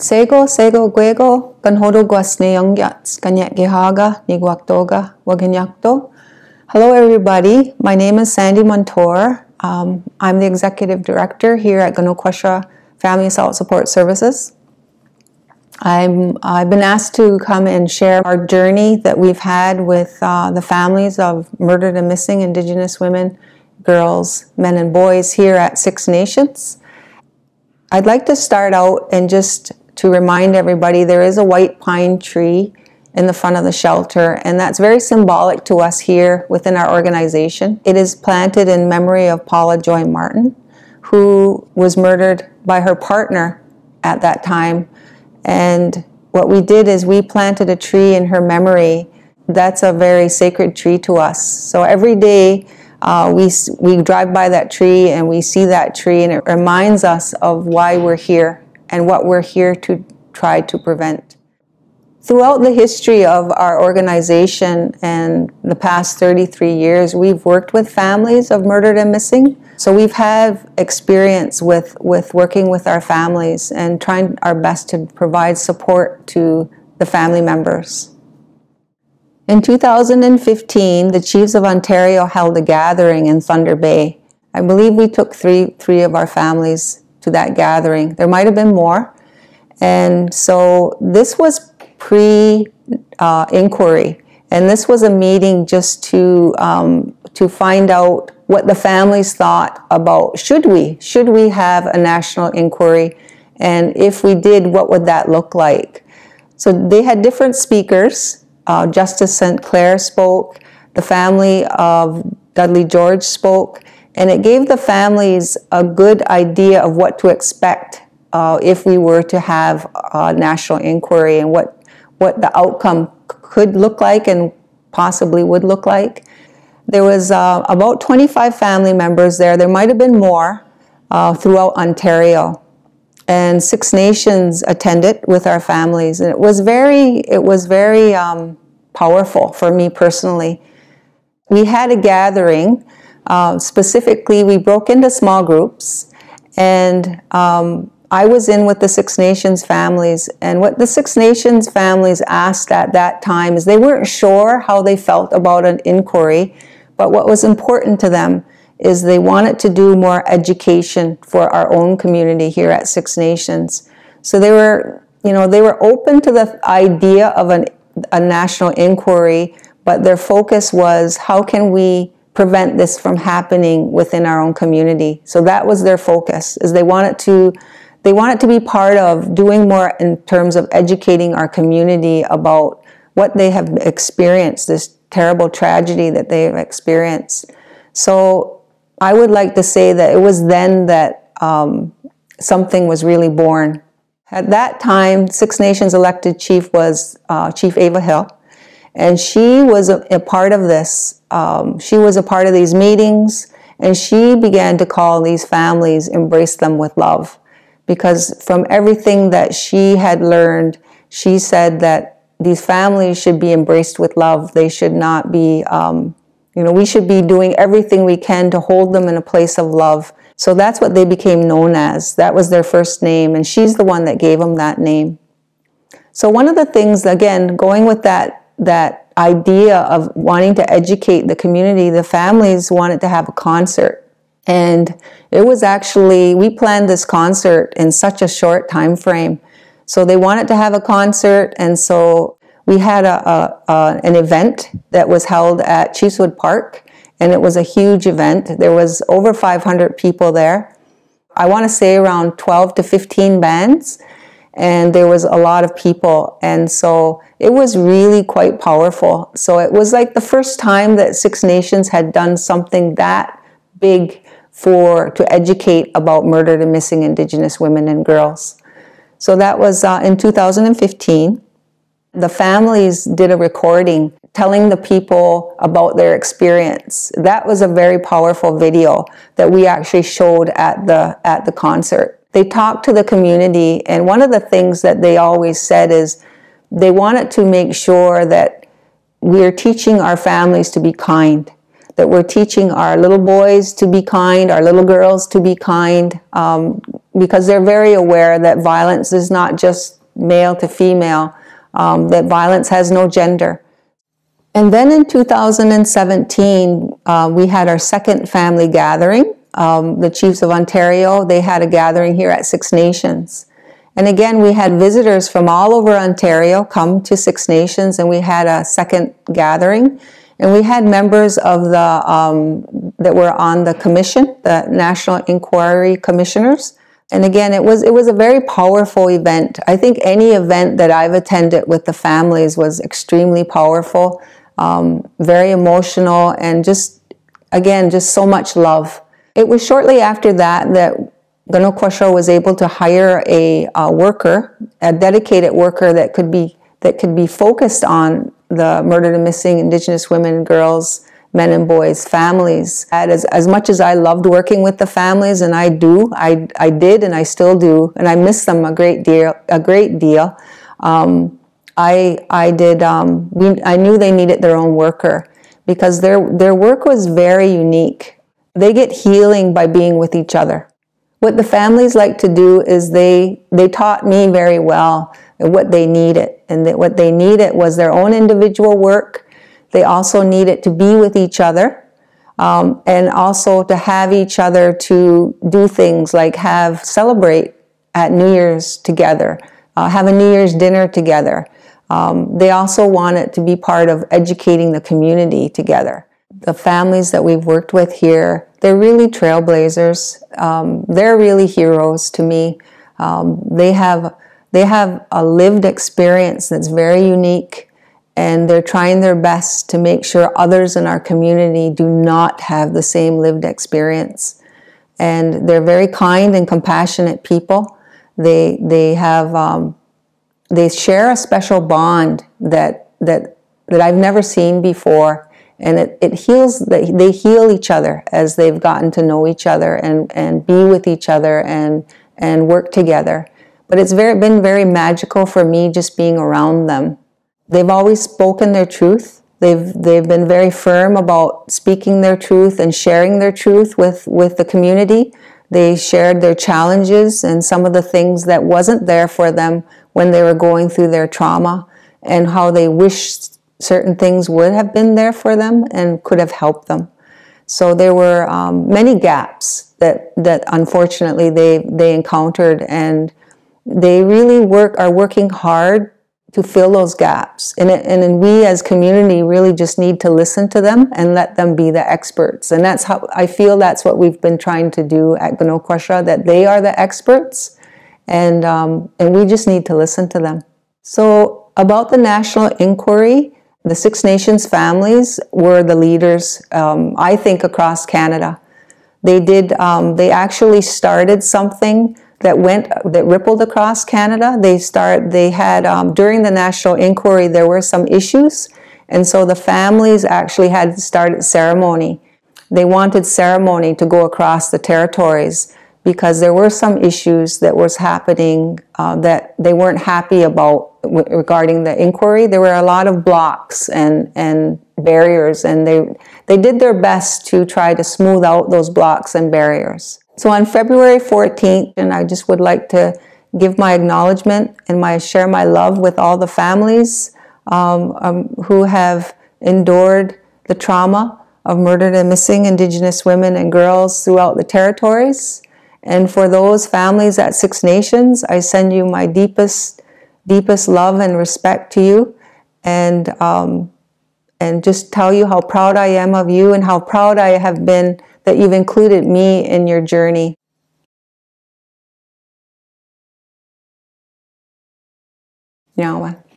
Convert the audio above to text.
Sego sego guego ganhodo guasneyongyats ganyakgehaga niguakdoga wagenyakto. Hello everybody, my name is Sandy Montour. Um, I'm the executive director here at Ganokwasha Family Assault Support Services. I'm, I've been asked to come and share our journey that we've had with uh, the families of murdered and missing Indigenous women, girls, men, and boys here at Six Nations. I'd like to start out and just to remind everybody there is a white pine tree in the front of the shelter, and that's very symbolic to us here within our organization. It is planted in memory of Paula Joy Martin, who was murdered by her partner at that time. And what we did is we planted a tree in her memory. That's a very sacred tree to us. So every day uh, we, we drive by that tree and we see that tree, and it reminds us of why we're here and what we're here to try to prevent. Throughout the history of our organization and the past 33 years, we've worked with families of murdered and missing. So we've had experience with, with working with our families and trying our best to provide support to the family members. In 2015, the Chiefs of Ontario held a gathering in Thunder Bay. I believe we took three, three of our families to that gathering. There might have been more. And so this was pre uh, inquiry. And this was a meeting just to, um, to find out what the families thought about should we? Should we have a national inquiry? And if we did, what would that look like? So they had different speakers. Uh, Justice St. Clair spoke, the family of Dudley George spoke, and it gave the families a good idea of what to expect uh, if we were to have a national inquiry and what, what the outcome could look like and possibly would look like. There was uh, about 25 family members there. There might have been more uh, throughout Ontario. And Six Nations attended with our families. And it was very, it was very um, powerful for me personally. We had a gathering uh, specifically, we broke into small groups, and um, I was in with the Six Nations families. And what the Six Nations families asked at that time is they weren't sure how they felt about an inquiry, but what was important to them is they wanted to do more education for our own community here at Six Nations. So they were, you know, they were open to the idea of an, a national inquiry, but their focus was how can we prevent this from happening within our own community. So that was their focus is they wanted to they wanted to be part of doing more in terms of educating our community about what they have experienced, this terrible tragedy that they have experienced. So I would like to say that it was then that um, something was really born. At that time, Six Nations elected chief was uh, Chief Ava Hill. And she was a, a part of this. Um, she was a part of these meetings, and she began to call these families, embrace them with love. Because from everything that she had learned, she said that these families should be embraced with love. They should not be, um, you know, we should be doing everything we can to hold them in a place of love. So that's what they became known as. That was their first name, and she's the one that gave them that name. So, one of the things, again, going with that that idea of wanting to educate the community, the families wanted to have a concert. And it was actually we planned this concert in such a short time frame. So they wanted to have a concert, and so we had a, a, a an event that was held at Chiefswood Park, and it was a huge event. There was over 500 people there. I want to say around 12 to 15 bands and there was a lot of people and so it was really quite powerful so it was like the first time that six nations had done something that big for to educate about murdered and missing indigenous women and girls so that was uh, in 2015 the families did a recording telling the people about their experience that was a very powerful video that we actually showed at the at the concert they talked to the community, and one of the things that they always said is they wanted to make sure that we're teaching our families to be kind, that we're teaching our little boys to be kind, our little girls to be kind, um, because they're very aware that violence is not just male to female, um, that violence has no gender. And then in 2017, uh, we had our second family gathering um, the chiefs of Ontario, they had a gathering here at Six Nations. And again, we had visitors from all over Ontario come to Six Nations, and we had a second gathering. And we had members of the um, that were on the commission, the National Inquiry Commissioners. And again, it was it was a very powerful event. I think any event that I've attended with the families was extremely powerful, um, very emotional, and just again, just so much love. It was shortly after that that Gano Kwasho was able to hire a, a worker, a dedicated worker that could be that could be focused on the murdered and missing Indigenous women, girls, men and boys, families. And as, as much as I loved working with the families, and I do, I, I did, and I still do, and I miss them a great deal. A great deal. Um, I I did. Um, we, I knew they needed their own worker because their their work was very unique. They get healing by being with each other. What the families like to do is they, they taught me very well what they needed. And that what they needed was their own individual work. They also needed to be with each other um, and also to have each other to do things like have celebrate at New Year's together, uh, have a New Year's dinner together. Um, they also wanted to be part of educating the community together the families that we've worked with here, they're really trailblazers. Um, they're really heroes to me. Um, they have they have a lived experience that's very unique, and they're trying their best to make sure others in our community do not have the same lived experience. And they're very kind and compassionate people. They they have um, they share a special bond that that that I've never seen before and it, it heals they, they heal each other as they've gotten to know each other and and be with each other and and work together but it's very been very magical for me just being around them they've always spoken their truth they've they've been very firm about speaking their truth and sharing their truth with with the community they shared their challenges and some of the things that wasn't there for them when they were going through their trauma and how they wished certain things would have been there for them and could have helped them. So there were um, many gaps that that unfortunately they they encountered, and they really work are working hard to fill those gaps. And it, and then we as community really just need to listen to them and let them be the experts. And that's how I feel that's what we've been trying to do at Ganokwasha, that they are the experts, and um, and we just need to listen to them. So about the national inquiry. The Six Nations families were the leaders, um, I think, across Canada. They did, um, they actually started something that went, that rippled across Canada. They start, they had, um, during the national inquiry, there were some issues. And so the families actually had started ceremony. They wanted ceremony to go across the territories because there were some issues that was happening uh, that they weren't happy about regarding the inquiry. There were a lot of blocks and and barriers, and they they did their best to try to smooth out those blocks and barriers. So on February 14th, and I just would like to give my acknowledgement and my share my love with all the families um, um, who have endured the trauma of murdered and missing Indigenous women and girls throughout the territories. And for those families at Six Nations, I send you my deepest, deepest love and respect to you. And, um, and just tell you how proud I am of you and how proud I have been that you've included me in your journey. Nyawa.